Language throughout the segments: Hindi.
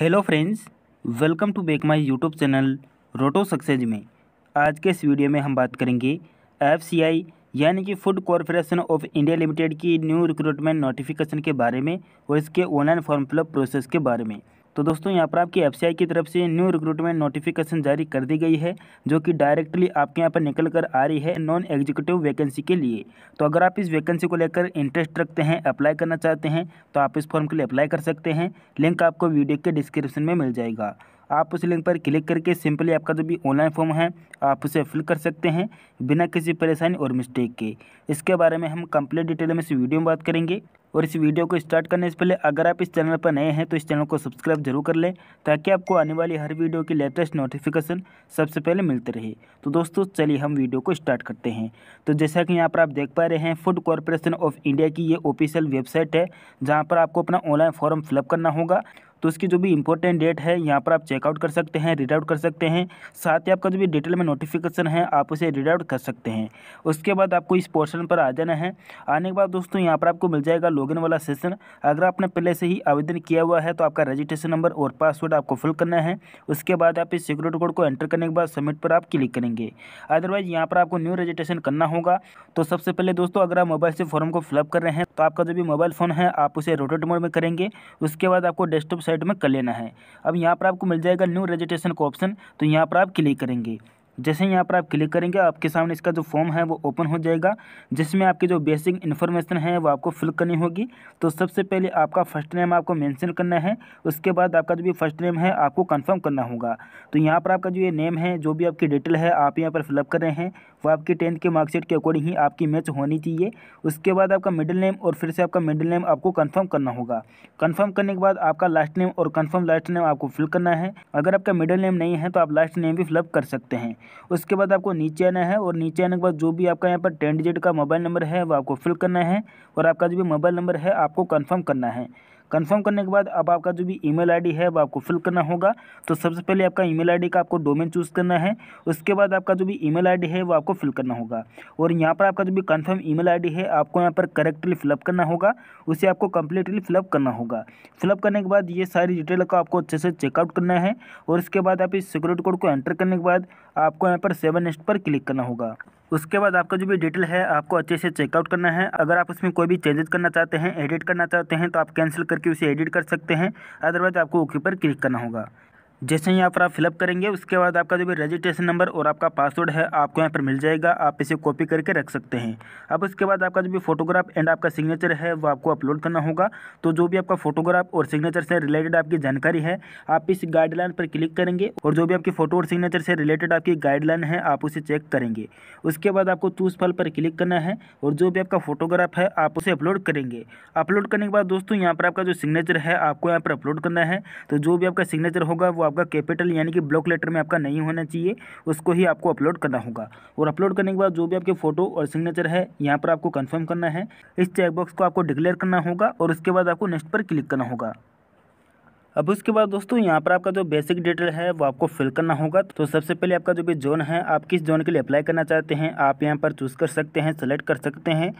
hello friends welcome to back my YouTube channel रोटो सक्सेज में आज के इस वीडियो में हम बात करेंगे एफसीआई यानी कि food corporation of India limited की न्यू रिक्रूटमेंट नोटिफिकेशन के बारे में और इसके ऑनलाइन फॉर्म फिलअप प्रोसेस के बारे में तो दोस्तों यहाँ पर आपकी एफ की तरफ से न्यू रिक्रूटमेंट नोटिफिकेशन जारी कर दी गई है जो कि डायरेक्टली आपके यहाँ पर निकल कर आ रही है नॉन एग्जीक्यूटिव वैकेंसी के लिए तो अगर आप इस वैकेंसी को लेकर इंटरेस्ट रखते हैं अप्लाई करना चाहते हैं तो आप इस फॉर्म के लिए अप्लाई कर सकते हैं लिंक आपको वीडियो के डिस्क्रिप्शन में मिल जाएगा आप उस लिंक पर क्लिक करके सिंपली आपका जो भी ऑनलाइन फॉर्म है आप उसे फिल कर सकते हैं बिना किसी परेशानी और मिस्टेक के इसके बारे में हम कंप्लीट डिटेल में इस वीडियो में बात करेंगे और इस वीडियो को स्टार्ट करने से पहले अगर आप इस चैनल पर नए हैं तो इस चैनल को सब्सक्राइब जरूर कर लें ताकि आपको आने वाली हर वीडियो की लेटेस्ट नोटिफिकेशन सबसे पहले मिलते रहे तो दोस्तों चलिए हम वीडियो को स्टार्ट करते हैं तो जैसा कि यहाँ पर आप देख पा रहे हैं फूड कॉरपोरेशन ऑफ इंडिया की ये ऑफिशियल वेबसाइट है जहाँ पर आपको अपना ऑनलाइन फॉर्म फिलअप करना होगा तो उसकी जो भी इंपॉर्टेंट डेट है यहाँ पर आप चेकआउट कर सकते हैं रीड आउट कर सकते हैं साथ ही आपका जो भी डिटेल में नोटिफिकेशन है आप उसे रीड आउट कर सकते हैं उसके बाद आपको इस पोर्सन पर आ जाना है आने के बाद दोस्तों यहाँ पर आपको मिल जाएगा लॉग वाला सेशन अगर आपने पहले से ही आवेदन किया हुआ है तो आपका रजिस्ट्रेशन नंबर और पासवर्ड आपको फिल करना है उसके बाद आप इस सिक्योरिटी कोड को एंटर करने के बाद सबमिट पर आप क्लिक करेंगे अदरवाइज यहाँ पर आपको न्यू रजिस्ट्रेशन करना होगा तो सबसे पहले दोस्तों अगर आप मोबाइल से फॉर्म को फिलअप कर रहे हैं तो आपका जो भी मोबाइल फ़ोन है आप उसे रोटेट मोड में करेंगे उसके बाद आपको डेस्कटॉप साइड साइड में कर लेना है अब यहाँ पर आपको मिल जाएगा न्यू रजिस्ट्रेशन का ऑप्शन तो यहाँ पर आप क्लिक करेंगे जैसे यहाँ पर आप क्लिक करेंगे आपके सामने इसका जो फॉर्म है वो ओपन हो जाएगा जिसमें आपकी जो बेसिक इन्फॉर्मेशन है वो आपको फिल करनी होगी तो सबसे पहले आपका फर्स्ट नेम आपको मेंशन करना है उसके बाद आपका जो भी फर्स्ट नेम है आपको कंफर्म करना होगा तो यहाँ पर आपका जो ये नेम है जो भी आपकी डिटेल है आप यहाँ पर फिलअप कर रहे हैं वो आपकी टेंथ के मार्कशीट के अकॉर्डिंग ही आपकी मैच होनी चाहिए उसके बाद आपका मिडिल नेम और फिर से आपका मिडिल नेम आपको कन्फर्म करना होगा कन्फर्म करने के बाद आपका लास्ट नेम और कन्फर्म लास्ट नेम आपको फिल करना है अगर आपका मिडिल नेम नहीं है तो आप लास्ट नेम भी फिलअप कर सकते हैं उसके बाद आपको नीचे आना है और नीचे आने के बाद जो भी आपका यहाँ पर टेन डिजिट का मोबाइल नंबर है वो आपको फिल करना है और आपका जो भी मोबाइल नंबर है आपको कन्फर्म करना है कंफर्म करने के बाद अब आपका जो भी ईमेल आईडी है वो आपको फिल करना होगा तो सबसे पहले आपका ईमेल आईडी का आपको डोमेन चूज़ करना है उसके बाद आपका जो भी ईमेल आईडी है वो आपको फिल करना होगा और यहाँ पर आपका जो भी कन्फर्म ईमेल आईडी है आपको यहाँ पर करेक्टली फिलअप करना होगा उसे आपको कंप्लीटली फिलअप करना होगा फिलअप करने के बाद ये सारी डिटेल को आपको अच्छे से चेकआउट करना है और इसके बाद आप इस सिक्योरिटी कोड को एंटर करने के बाद आपको यहाँ पर सेवन नेक्स्ट पर क्लिक करना होगा उसके बाद आपका जो भी डिटेल है आपको अच्छे से चेकआउट करना है अगर आप उसमें कोई भी चेंजेस करना चाहते हैं एडिट करना चाहते हैं तो आप कैंसिल करके उसे एडिट कर सकते हैं अदरवाइज़ आपको ओके पर क्लिक करना होगा जैसे ही यहाँ पर आप फिलअप करेंगे उसके बाद आपका जो भी रजिस्ट्रेशन नंबर और आपका पासवर्ड है आपको यहाँ पर मिल जाएगा आप इसे कॉपी करके रख सकते हैं अब उसके बाद आपका जो भी फोटोग्राफ एंड आपका सिग्नेचर है वो आपको अपलोड करना होगा तो जो भी आपका फोटोग्राफ और सिग्नेचर से रिलेटेड आपकी जानकारी है आप इस गाइडलाइन पर क्लिक करेंगे और जो भी आपकी फ़ोटो और सिग्नेचर से रिलेटेड आपकी गाइडलाइन है आप उसे चेक करेंगे उसके बाद आपको चूज फल पर क्लिक करना है और जो भी आपका फोटोग्राफ है आप उसे अपलोड करेंगे अपलोड करने के बाद दोस्तों यहाँ पर आपका जो सिग्नेचर है आपको यहाँ पर अपलोड करना है तो जो भी आपका सिग्नेचर होगा वो आपका कैपिटल यानी कि ब्लॉक लेटर में आपका नहीं होना चाहिए उसको ही आपको अपलोड करना होगा और अपलोड करने के बाद जो भी आपके फोटो और सिग्नेचर है यहाँ पर आपको कन्फर्म करना है इस चेकबॉक्स को आपको डिक्लेयर करना होगा और उसके बाद आपको नेक्स्ट पर क्लिक करना होगा अब उसके बाद दोस्तों यहाँ पर आपका जो बेसिक डिटेल है वो आपको फिल करना होगा तो सबसे पहले आपका जो भी जोन है आप किस जोन के लिए अप्लाई करना चाहते हैं आप यहाँ पर चूज़ कर सकते हैं सेलेक्ट कर सकते हैं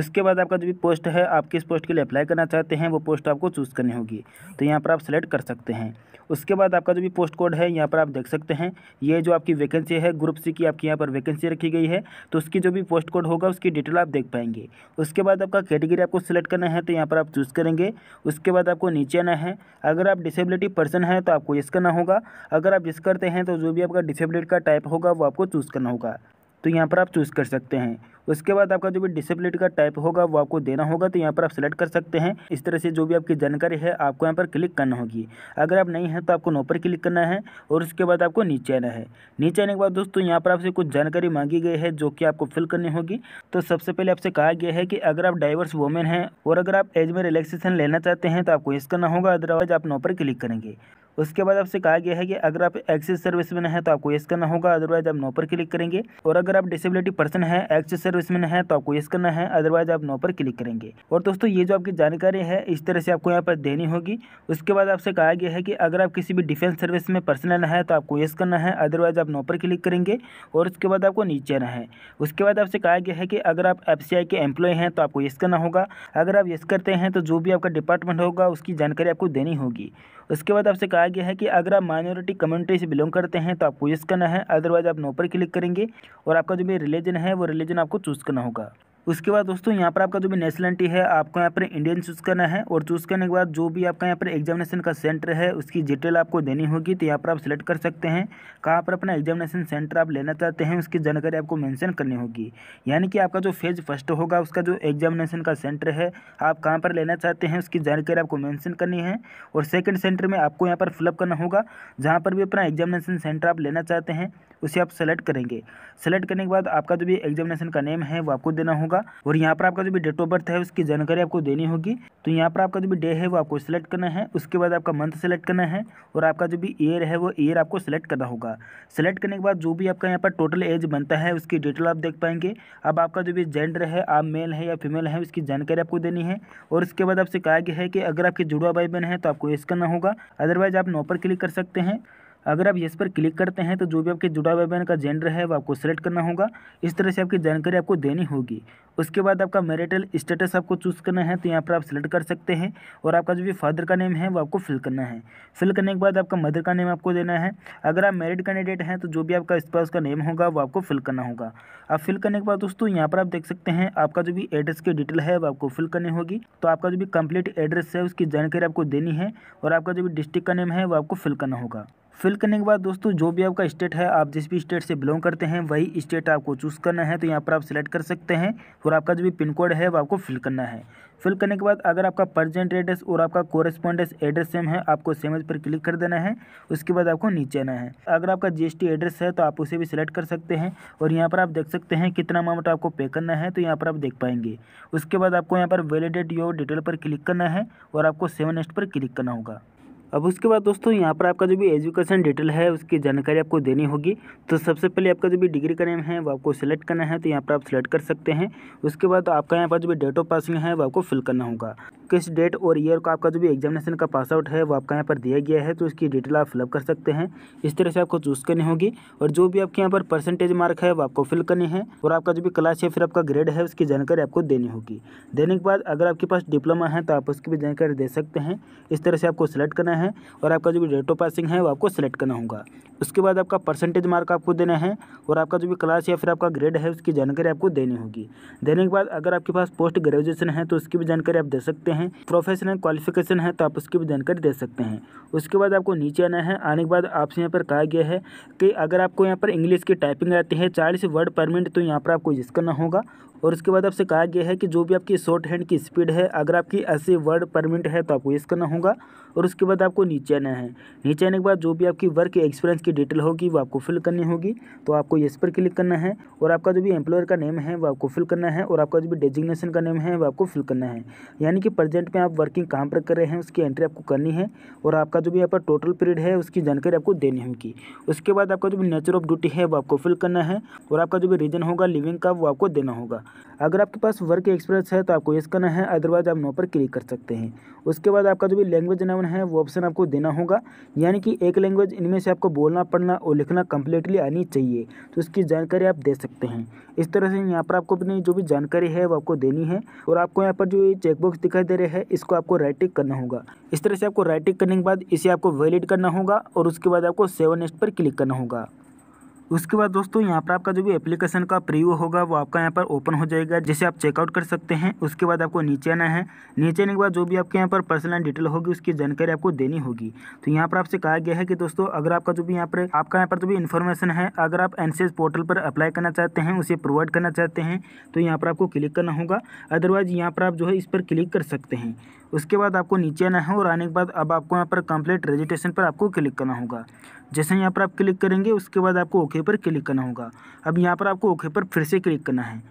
उसके बाद आपका जो भी पोस्ट है आप किस पोस्ट के लिए अप्लाई करना चाहते हैं वो पोस्ट आपको चूज़ करनी होगी तो यहाँ पर आप सेलेक्ट कर सकते हैं उसके बाद आपका जो भी पोस्ट कोड है यहाँ पर आप देख सकते हैं ये जो आपकी वैकेंसी है ग्रुप सी की आपकी यहाँ पर वैकेंसी रखी गई है तो उसकी जो भी पोस्ट कोड होगा उसकी डिटेल आप देख पाएंगे उसके बाद आपका कैटेगरी आपको सिलेक्ट करना है तो यहाँ पर आप चूज़ करेंगे उसके बाद आपको नीचे आना है अगर आप डिसेबिलिटी पर्सन है तो आपको यस करना होगा अगर आप यस करते हैं तो जो भी आपका डिसेबिलिटी का टाइप होगा वो आपको चूज़ करना होगा तो यहाँ पर आप चूज़ कर सकते हैं उसके बाद आपका जो भी डिसेबिलिटी का टाइप होगा वो आपको देना होगा तो यहाँ पर आप सेलेक्ट कर सकते हैं इस तरह से जो भी आपकी जानकारी है आपको यहाँ पर क्लिक करना होगी अगर आप नहीं हैं तो आपको नो पर क्लिक करना है और उसके बाद आपको नीचे आना है नीचे आने के बाद दोस्तों यहाँ पर आपसे कुछ जानकारी मांगी गई है जो कि आपको फिल करनी होगी तो सबसे पहले आपसे कहा गया है कि अगर आप डाइवर्स वुमेन हैं और अगर आप एज में रिलैक्सेशन लेना चाहते हैं तो आपको इस करना होगा अदरवाइज आप नो पर क्लिक करेंगे उसके बाद आपसे कहा गया है कि अगर आप एक्सिस सर्विस में है तो आपको यस करना होगा अदरवाइज आप नो पर क्लिक करेंगे और अगर आप डिसेबिलिटी पर्सन है एक्सिस सर्विस में है तो आपको यस करना है अदरवाइज आप नो पर क्लिक करेंगे और दोस्तों ये जो आपकी जानकारी है इस तरह से आपको यहाँ पर देनी होगी उसके बाद आपसे कहा गया है कि अगर आप किसी भी डिफेंस सर्विस में पर्सनल है तो आपको यस करना है अदरवाइज आप नो पर क्लिक करेंगे और उसके बाद आपको नीचे आना है उसके बाद आपसे कहा गया है कि अगर आप एफ के एम्प्लॉय हैं तो आपको यस करना होगा अगर आप यस करते हैं तो जो भी आपका डिपार्टमेंट होगा उसकी जानकारी आपको देनी होगी उसके बाद आपसे कहा बताया गया है कि अगर आप माइनॉरिटी कम्युनिटी से बिलोंग करते हैं तो आपको यस करना है अदरवाइज आप नो पर क्लिक करेंगे और आपका जो भी रिलीजन है वो रिलीजन आपको चूज़ करना होगा उसके बाद दोस्तों यहाँ पर आपका जो भी नेशनलिटी है आपको यहाँ पर इंडियन चूज़ करना है और चूज़ करने के बाद जो भी आपका यहाँ पर एग्जामिनेशन का सेंटर है उसकी डिटेल आपको देनी होगी तो यहाँ पर आप सिलेक्ट कर सकते हैं कहाँ पर अपना एग्जामिनेशन सेंटर आप लेना चाहते हैं उसकी जानकारी आपको मैंसन करनी होगी यानी कि आपका जो फेज फर्स्ट होगा उसका जो एग्जामिनेशन का सेंटर है आप कहाँ पर लेना चाहते हैं उसकी जानकारी आपको मैंशन करनी है और सेकेंड सेंटर में आपको यहाँ पर फिलअप करना होगा जहाँ पर भी अपना एग्जामिनेशन सेंटर आप लेना चाहते हैं उसे आप सेलेक्ट करेंगे सेलेक्ट करने के बाद आपका जो भी एग्जामिनेशन का नेम है वो आपको देना होगा होगा और यहाँ पर आपका जो भी डेट ऑफ बर्थ है उसकी जानकारी आपको देनी होगी तो यहाँ पर आपका जो भी डे है वो आपको सिलेक्ट करना है उसके बाद आपका मंथ सेलेक्ट करना है और आपका जो भी ईयर है वो ईयर आपको सिलेक्ट करना होगा सिलेक्ट करने के बाद जो भी आपका यहाँ पर टोटल एज बनता है उसकी डिटेल आप देख पाएंगे अब आपका जो भी जेंडर है आप मेल है या फीमेल है उसकी जानकारी आपको देनी है और उसके बाद आपसे कहा गया है कि अगर आपके जुड़वा भाई बहन है तो आपको एस करना होगा अदरवाइज आप नो पर क्लिक कर सकते हैं अगर आप इस पर क्लिक करते हैं तो जो भी आपके जुड़ा वेबन का जेंडर है वो आपको सेलेक्ट करना होगा इस तरह से आपकी जानकारी आपको देनी होगी उसके बाद आपका मेरिटल स्टेटस आपको चूज़ करना है तो यहाँ पर आप सिलेक्ट कर सकते हैं और आपका जो भी फादर का नेम है वो आपको फिल करना है फिल करने के बाद आपका मदर का नेम आपको देना है अगर आप मेरिड कैंडिडेट हैं तो जो भी आपका स्पाउस का नेम होगा वो आपको फिल करना होगा आप फिल करने के बाद दोस्तों यहाँ पर आप देख सकते हैं आपका जो भी एड्रेस की डिटेल है वो आपको फिल करनी होगी तो आपका जो भी कम्प्लीट एड्रेस है उसकी जानकारी आपको देनी है और आपका जो भी डिस्ट्रिक्ट का नेम है वो आपको फिल करना होगा फिल करने के बाद दोस्तों जो भी आपका स्टेट है आप जिस भी स्टेट से बिलोंग करते हैं वही स्टेट आपको चूज़ करना है तो यहाँ पर आप सिलेक्ट कर सकते हैं और आपका जो भी पिन कोड है वो आपको फिल करना है फिल करने के बाद अगर आपका परजेंट एड्रेस और आपका कोरेस्पॉन्डेंस एड्रेस सेम है आपको सेम पर क्लिक कर देना है उसके बाद आपको नीचे आना है अगर आपका जीएसटी एड्रेस है तो आप उसे भी सिलेक्ट कर सकते हैं और यहाँ पर आप देख सकते हैं कितना अमाउंट आपको पे करना है तो यहाँ पर आप देख पाएंगे उसके बाद आपको यहाँ पर वैलिडेट योर डिटेल पर क्लिक करना है और आपको सेवन एस्ट पर क्लिक करना होगा अब उसके बाद दोस्तों यहाँ पर आपका जो भी एजुकेशन डिटेल है उसकी जानकारी आपको देनी होगी तो सबसे पहले आपका जो भी डिग्री का नेम है वो आपको सिलेक्ट करना है तो यहाँ पर आप सिलेक्ट कर सकते हैं उसके बाद तो आपका यहाँ पर जो भी डेट ऑफ पासिंग है वो आपको फिल करना होगा किस डेट और ईयर का आपका जो भी एग्जामिनेशन का पास आउट है वो आपका यहाँ पर दिया गया है तो उसकी डिटेल आप फिलअप कर सकते हैं इस तरह से आपको चूज़ करनी होगी और जो भी आपके यहाँ पर परसेंटेज मार्क है वो आपको फिल करनी है और आपका जो भी क्लास या फिर आपका ग्रेड है उसकी जानकारी आपको देनी होगी देने के बाद अगर आपके पास डिप्लोमा है तो आप उसकी भी जानकारी दे सकते हैं इस तरह से आपको सिलेक्ट करना है करना है और आपका जो भी डेट ऑफ पासिंग है वो आपको सेलेक्ट करना होगा उसके बाद आपका परसेंटेज मार्क आपको देना है और आपका जो भी क्लास या फिर आपका ग्रेड है उसकी जानकारी आपको देनी होगी देने के बाद अगर आपके पास पोस्ट ग्रेजुएशन है तो उसकी भी जानकारी आप दे सकते हैं प्रोफेशनल क्वालिफिकेशन है तो आप उसकी भी जानकारी दे सकते हैं उसके बाद आपको नीचे आना है आने के बाद आपसे यहाँ पर कहा गया है कि अगर आपको यहाँ पर इंग्लिश की टाइपिंग आती है चालीस वर्ड पर मिनट तो यहाँ पर आपको यूज़ करना होगा और उसके बाद आपसे कहा गया है कि जो भी आपकी शॉर्ट हैंड की स्पीड है अगर आपकी ऐसे वर्ड पर मिनट है तो आपको यस करना होगा और उसके बाद आपको नीचे आना है नीचे आने के बाद जो भी आपकी वर्क एक्सपीरियंस की डिटेल होगी वो आपको फिल करनी होगी तो आपको इस पर क्लिक करना है और आपका जो भी एम्प्लॉयर का नेम है वो आपको फिल करना है और आपका जो भी डेजिग्नेशन का नेम है वो आपको फिल करना है यानी कि प्रेजेंट में आप वर्किंग कहाँ पर कर रहे हैं उसकी एंट्री आपको करनी है और आपका जो भी यहाँ पर टोटल पीरियड है उसकी जानकारी आपको देनी होगी उसके बाद आपका जो भी नेचर ऑफ ड्यूटी है वो आपको फिल करना है और आपका जो भी रीजन होगा लिविंग का वो आपको देना होगा अगर आपके पास वर्क एक्सपीरियंस है तो आपको ये करना है अदरवाइज आप नो पर क्लिक कर सकते हैं उसके बाद आपका जो भी लैंग्वेज नाम है वो ऑप्शन आपको देना होगा यानी कि एक लैंग्वेज इनमें से आपको बोलना पढ़ना और लिखना कंप्लीटली आनी चाहिए तो इसकी जानकारी आप दे सकते हैं इस तरह से यहाँ पर आपको अपनी जो भी जानकारी है वो आपको देनी है और आपको यहाँ पर जो चेकबॉक्स दिखाई दे रहे हैं इसको आपको राइट टिक करना होगा इस तरह से आपको राइट टिक करने के बाद इसे आपको वैलिड करना होगा और उसके बाद आपको सेवन एस्ट पर क्लिक करना होगा उसके बाद दोस्तों यहाँ पर आपका जो भी एप्लीकेशन का प्रीव्यू होगा वो आपका यहाँ पर ओपन हो जाएगा जिसे आप चेकआउट कर सकते हैं उसके बाद आपको नीचे आना है नीचे आने के बाद जो भी आपके यहाँ पर पर्सनल डिटेल होगी उसकी जानकारी आपको देनी होगी तो यहाँ पर आपसे कहा गया है कि दोस्तों अगर आपका जो भी यहाँ पर आपका यहाँ पर जो भी इन्फॉर्मेशन है अगर आप एन पोर्टल पर अप्लाई करना चाहते हैं उसे प्रोवाइड करना चाहते हैं तो यहाँ पर आपको क्लिक करना होगा अदरवाइज यहाँ पर आप जो है इस पर क्लिक कर सकते हैं उसके बाद आपको नीचे आना है और आने के बाद अब आपको यहाँ पर कंप्लीट रजिस्ट्रेशन पर आपको क्लिक करना होगा जैसे यहाँ पर आप क्लिक करेंगे उसके बाद आपको ओके पर क्लिक करना होगा अब यहाँ पर आपको ओके पर फिर से क्लिक करना है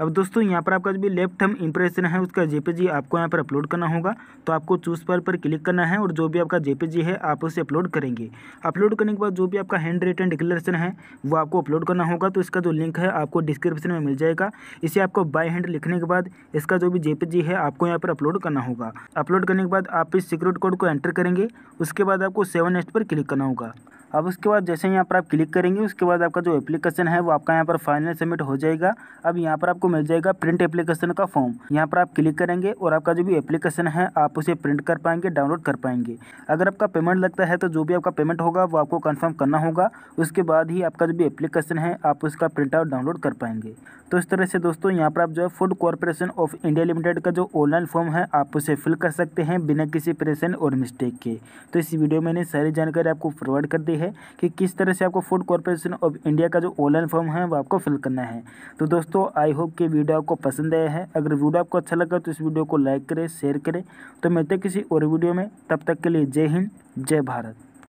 अब दोस्तों यहाँ पर आपका जो भी लेफ्ट हम इंप्रेशन है उसका जेपीजी आपको यहाँ पर अपलोड करना होगा तो आपको चूज पर पर क्लिक करना है और जो भी आपका जेपीजी है आप उसे अपलोड करेंगे अपलोड करने के बाद जो भी आपका हैंड रिटर्न डिक्लेरेशन है वो आपको अपलोड करना होगा तो इसका जो लिंक है आपको डिस्क्रिप्शन में मिल जाएगा इसे आपको बाय हैंड लिखने के बाद इसका जो भी जे है आपको यहाँ पर अपलोड करना होगा अपलोड करने के बाद आप इस सिक्योरिट कोड को एंटर करेंगे उसके बाद आपको सेवन एस्ट पर क्लिक करना होगा अब उसके बाद जैसे यहाँ पर आप क्लिक करेंगे उसके बाद आपका जो एप्लीकेशन है वो आपका यहाँ पर फाइनल सबमिट हो जाएगा अब यहाँ पर आपको मिल जाएगा प्रिंट एप्लीकेशन का फॉर्म यहाँ पर आप क्लिक करेंगे और आपका जो भी एप्लीकेशन है आप उसे प्रिंट कर पाएंगे डाउनलोड कर पाएंगे अगर आपका पेमेंट लगता है तो जो भी आपका पेमेंट होगा वो आपको कन्फर्म करना होगा उसके बाद ही आपका जो भी एप्लीकेशन है आप उसका प्रिंट आउट डाउनलोड कर पाएंगे तो इस तरह से दोस्तों यहाँ पर आप जो है food corporation of India limited का जो ऑनलाइन फॉर्म है आप उसे फिल कर सकते हैं बिना किसी परेशान और मिस्टेक के तो इस वीडियो में मैंने सारी जानकारी आपको प्रोवाइड कर दी है कि किस तरह से आपको फूड कॉरपोरेशन ऑफ इंडिया का जो ऑनलाइन फॉर्म है वो आपको फिल करना है तो दोस्तों आई होप कि वीडियो आपको पसंद आया है अगर वीडियो आपको अच्छा लगा तो इस वीडियो को लाइक करें शेयर करें तो मिलते किसी और वीडियो में तब तक के लिए जय हिंद जय भारत